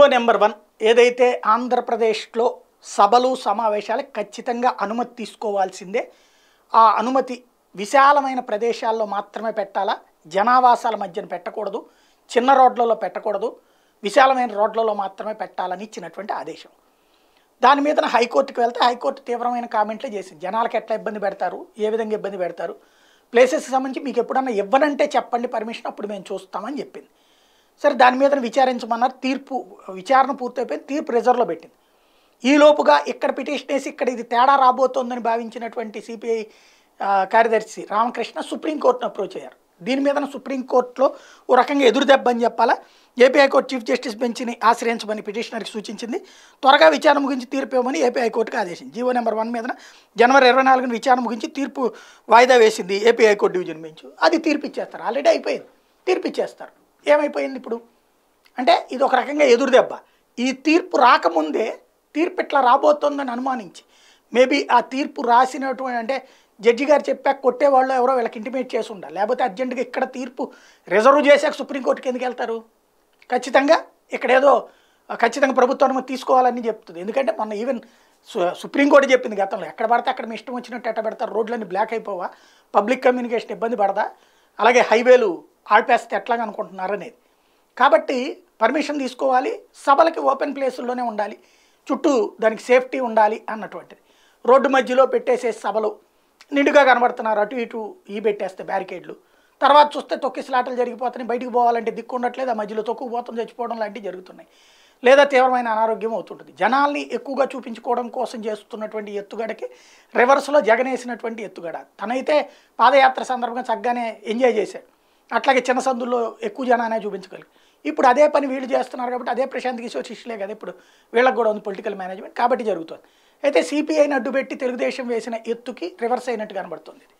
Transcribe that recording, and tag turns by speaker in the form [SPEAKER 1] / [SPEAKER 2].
[SPEAKER 1] ఇదిగో number one ఏదైతే ఆంధ్రప్రదేశ్లో సభలు సమావేశాలు ఖచ్చితంగా అనుమతి తీసుకోవాల్సిందే ఆ అనుమతి విశాలమైన ప్రదేశాల్లో మాత్రమే పెట్టాలా జనావాసాల మధ్యన పెట్టకూడదు చిన్న రోడ్లలో పెట్టకూడదు విశాలమైన రోడ్లలో మాత్రమే పెట్టాలని ఇచ్చినటువంటి ఆదేశం దాని మీద హైకోర్టుకు వెళ్తే హైకోర్టు తీవ్రమైన కామెంట్లే చేసింది జనాలకు ఎట్లా ఇబ్బంది పెడతారు ఏ విధంగా ఇబ్బంది పెడతారు ప్లేసెస్కి సంబంధించి మీకు ఎప్పుడన్నా ఇవ్వనంటే చెప్పండి పర్మిషన్ అప్పుడు మేము చూస్తామని చెప్పింది సరే దాని మీద విచారించమన్నారు తీర్పు విచారణ పూర్తయిపోయింది తీర్పు రిజర్వ్లో పెట్టింది ఈలోపుగా ఇక్కడ పిటిషన్ వేసి ఇక్కడ ఇది తేడా రాబోతోందని భావించినటువంటి సిపిఐ కార్యదర్శి రామకృష్ణ సుప్రీంకోర్టును అప్రోచ్ అయ్యారు దీని మీద సుప్రీంకోర్టులో ఓ రకంగా ఎదురు అని చెప్పాలా ఏపీ హైకోర్టు చీఫ్ జస్టిస్ బెంచ్ని ఆశ్రయించమని పిటిషనర్కి సూచించింది త్వరగా విచారణ ముగించి తీర్పు ఇవ్వమని ఏపీ హైకోర్టుకు ఆదేశించింది జీవో నెంబర్ వన్ మీద జనవరి ఇరవై నాలుగున విచారణ ముగించి తీర్పు వాయిదా వేసింది ఏపీ హైకోర్టు డివిజన్ బెంచ్ అది తీర్పు ఇచ్చేస్తారు ఆల్రెడీ అయిపోయింది తీర్పు ఇచ్చేస్తారు ఏమైపోయింది ఇప్పుడు అంటే ఇది ఒక రకంగా ఎదురుదెబ్బ ఈ తీర్పు రాకముందే తీర్పు ఇట్లా రాబోతుందని అనుమానించి మేబీ ఆ తీర్పు రాసినటువంటి అంటే జడ్జి గారు చెప్పాక కొట్టేవాళ్ళు ఎవరో వీళ్ళకి ఇంటిమేట్ చేసి ఉండాలి లేకపోతే అర్జెంటుగా ఇక్కడ తీర్పు రిజర్వ్ చేశాక సుప్రీంకోర్టుకి ఎందుకు వెళ్తారు ఖచ్చితంగా ఇక్కడ ఏదో ఖచ్చితంగా ప్రభుత్వం తీసుకోవాలని చెప్తుంది ఎందుకంటే మొన్న ఈవెన్ సుప్రీంకోర్టు చెప్పింది గతంలో ఎక్కడ పడితే అక్కడ మీ ఇష్టం వచ్చినట్టు ఎట్ట పెడతారు రోడ్లన్నీ బ్లాక్ అయిపోవా పబ్లిక్ కమ్యూనికేషన్ ఇబ్బంది పడదా అలాగే హైవేలు ఆడిపేస్తే ఆపేస్తే అనుకుంటున్నారు అనేది కాబట్టి పర్మిషన్ తీసుకోవాలి సభలకి ఓపెన్ ప్లేసుల్లోనే ఉండాలి చుట్టూ దానికి సేఫ్టీ ఉండాలి అన్నటువంటిది రోడ్డు మధ్యలో పెట్టేసే సభలు నిండుగా కనబడుతున్నారు అటు ఇటు ఈ పెట్టేస్తే బ్యారికేడ్లు తర్వాత చూస్తే తొక్కిసలాటలు జరిగిపోతున్నాయి బయటికి పోవాలంటే దిక్కు ఉండట్లేదు ఆ మధ్యలో తొక్కుపోతాం చచ్చిపోవడం లాంటివి జరుగుతున్నాయి లేదా తీవ్రమైన అనారోగ్యం అవుతుంటుంది జనాల్ని ఎక్కువగా చూపించుకోవడం కోసం చేస్తున్నటువంటి ఎత్తుగడకి రివర్స్లో జగనేసినటువంటి ఎత్తుగడ తనైతే పాదయాత్ర సందర్భంగా చక్కగానే ఎంజాయ్ చేశాడు అట్లాగే చిన్న సందుల్లో ఎక్కువ జనానే చూపించగలిగి ఇప్పుడు అదే పని వీళ్ళు చేస్తున్నారు కాబట్టి అదే ప్రశాంత్ కిషోర్ శిష్యులే కదా ఇప్పుడు వీళ్ళకి కూడా ఉంది పొలిటికల్ మేనేజ్మెంట్ కాబట్టి జరుగుతుంది అయితే సిపిఐని అడ్డుపెట్టి తెలుగుదేశం వేసిన ఎత్తుకి రివర్స్ అయినట్టు కనబడుతుంది